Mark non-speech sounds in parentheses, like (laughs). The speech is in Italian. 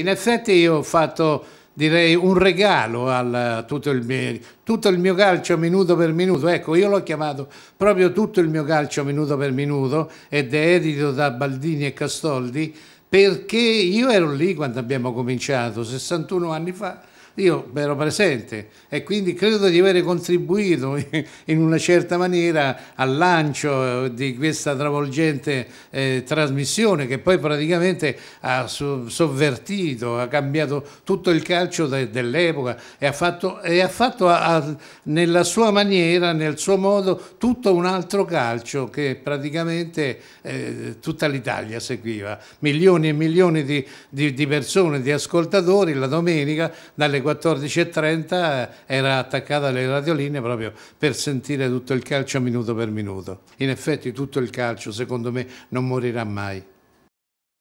In effetti io ho fatto direi un regalo a tutto, tutto il, mio, calcio minuto per minuto, ecco io l'ho chiamato proprio tutto il mio calcio minuto per minuto ed è edito da Baldini e Castoldi perché io ero lì quando abbiamo cominciato, 61 anni fa, io ero presente e quindi credo di aver contribuito (laughs) in una certa maniera al lancio eh, di questa travolgente eh, trasmissione che poi praticamente ha sovvertito, ha cambiato tutto il calcio de dell'epoca e ha fatto, e ha fatto a, a, nella sua maniera, nel suo modo, tutto un altro calcio che praticamente eh, tutta l'Italia seguiva. Milioni e milioni di, di, di persone, di ascoltatori la domenica dalle alle 14.30 eh, era attaccata alle radioline proprio per sentire tutto il calcio minuto per minuto. In effetti tutto il calcio secondo me non morirà mai.